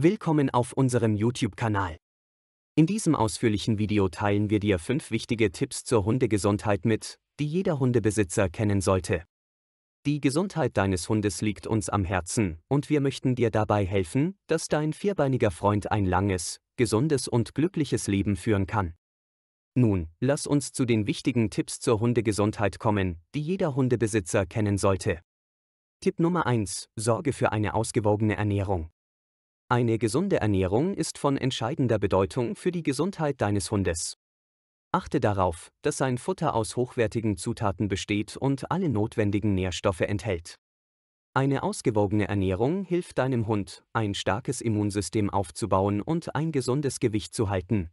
Willkommen auf unserem YouTube-Kanal. In diesem ausführlichen Video teilen wir dir fünf wichtige Tipps zur Hundegesundheit mit, die jeder Hundebesitzer kennen sollte. Die Gesundheit deines Hundes liegt uns am Herzen und wir möchten dir dabei helfen, dass dein vierbeiniger Freund ein langes, gesundes und glückliches Leben führen kann. Nun, lass uns zu den wichtigen Tipps zur Hundegesundheit kommen, die jeder Hundebesitzer kennen sollte. Tipp Nummer 1. Sorge für eine ausgewogene Ernährung. Eine gesunde Ernährung ist von entscheidender Bedeutung für die Gesundheit deines Hundes. Achte darauf, dass sein Futter aus hochwertigen Zutaten besteht und alle notwendigen Nährstoffe enthält. Eine ausgewogene Ernährung hilft deinem Hund, ein starkes Immunsystem aufzubauen und ein gesundes Gewicht zu halten.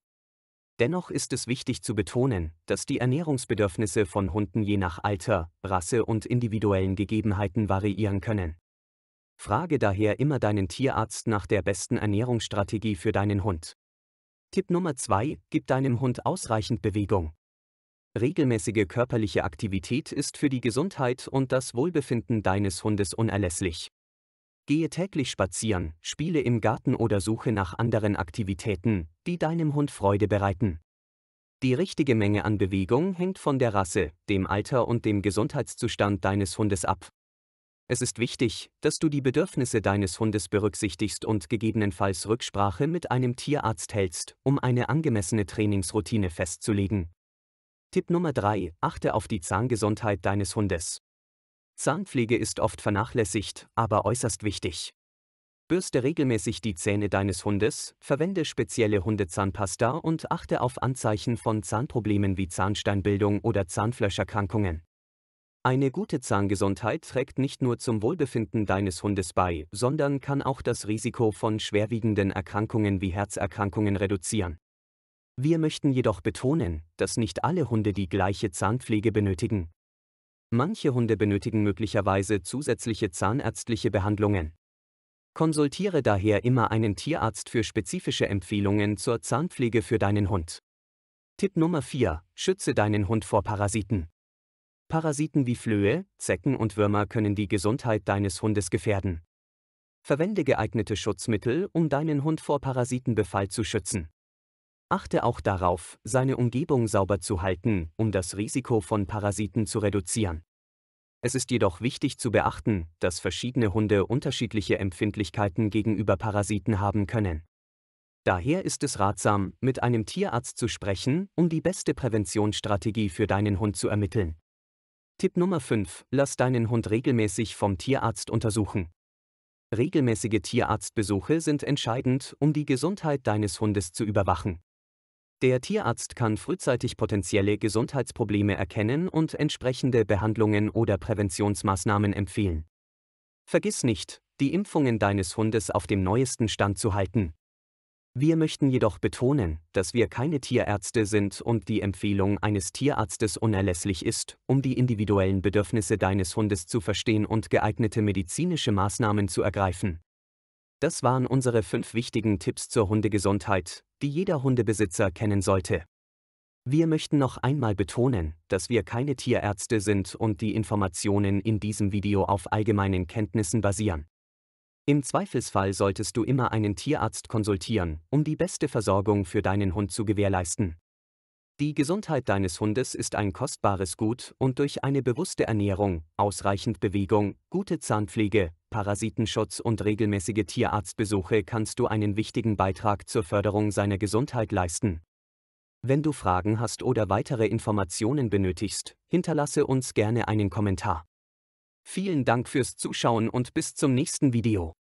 Dennoch ist es wichtig zu betonen, dass die Ernährungsbedürfnisse von Hunden je nach Alter, Rasse und individuellen Gegebenheiten variieren können. Frage daher immer deinen Tierarzt nach der besten Ernährungsstrategie für deinen Hund. Tipp Nummer 2. Gib deinem Hund ausreichend Bewegung. Regelmäßige körperliche Aktivität ist für die Gesundheit und das Wohlbefinden deines Hundes unerlässlich. Gehe täglich spazieren, spiele im Garten oder suche nach anderen Aktivitäten, die deinem Hund Freude bereiten. Die richtige Menge an Bewegung hängt von der Rasse, dem Alter und dem Gesundheitszustand deines Hundes ab. Es ist wichtig, dass du die Bedürfnisse deines Hundes berücksichtigst und gegebenenfalls Rücksprache mit einem Tierarzt hältst, um eine angemessene Trainingsroutine festzulegen. Tipp Nummer 3. Achte auf die Zahngesundheit deines Hundes. Zahnpflege ist oft vernachlässigt, aber äußerst wichtig. Bürste regelmäßig die Zähne deines Hundes, verwende spezielle Hundezahnpasta und achte auf Anzeichen von Zahnproblemen wie Zahnsteinbildung oder Zahnflöscherkrankungen. Eine gute Zahngesundheit trägt nicht nur zum Wohlbefinden deines Hundes bei, sondern kann auch das Risiko von schwerwiegenden Erkrankungen wie Herzerkrankungen reduzieren. Wir möchten jedoch betonen, dass nicht alle Hunde die gleiche Zahnpflege benötigen. Manche Hunde benötigen möglicherweise zusätzliche zahnärztliche Behandlungen. Konsultiere daher immer einen Tierarzt für spezifische Empfehlungen zur Zahnpflege für deinen Hund. Tipp Nummer 4. Schütze deinen Hund vor Parasiten. Parasiten wie Flöhe, Zecken und Würmer können die Gesundheit deines Hundes gefährden. Verwende geeignete Schutzmittel, um deinen Hund vor Parasitenbefall zu schützen. Achte auch darauf, seine Umgebung sauber zu halten, um das Risiko von Parasiten zu reduzieren. Es ist jedoch wichtig zu beachten, dass verschiedene Hunde unterschiedliche Empfindlichkeiten gegenüber Parasiten haben können. Daher ist es ratsam, mit einem Tierarzt zu sprechen, um die beste Präventionsstrategie für deinen Hund zu ermitteln. Tipp Nummer 5. Lass deinen Hund regelmäßig vom Tierarzt untersuchen. Regelmäßige Tierarztbesuche sind entscheidend, um die Gesundheit deines Hundes zu überwachen. Der Tierarzt kann frühzeitig potenzielle Gesundheitsprobleme erkennen und entsprechende Behandlungen oder Präventionsmaßnahmen empfehlen. Vergiss nicht, die Impfungen deines Hundes auf dem neuesten Stand zu halten. Wir möchten jedoch betonen, dass wir keine Tierärzte sind und die Empfehlung eines Tierarztes unerlässlich ist, um die individuellen Bedürfnisse deines Hundes zu verstehen und geeignete medizinische Maßnahmen zu ergreifen. Das waren unsere fünf wichtigen Tipps zur Hundegesundheit, die jeder Hundebesitzer kennen sollte. Wir möchten noch einmal betonen, dass wir keine Tierärzte sind und die Informationen in diesem Video auf allgemeinen Kenntnissen basieren. Im Zweifelsfall solltest du immer einen Tierarzt konsultieren, um die beste Versorgung für deinen Hund zu gewährleisten. Die Gesundheit deines Hundes ist ein kostbares Gut und durch eine bewusste Ernährung, ausreichend Bewegung, gute Zahnpflege, Parasitenschutz und regelmäßige Tierarztbesuche kannst du einen wichtigen Beitrag zur Förderung seiner Gesundheit leisten. Wenn du Fragen hast oder weitere Informationen benötigst, hinterlasse uns gerne einen Kommentar. Vielen Dank fürs Zuschauen und bis zum nächsten Video.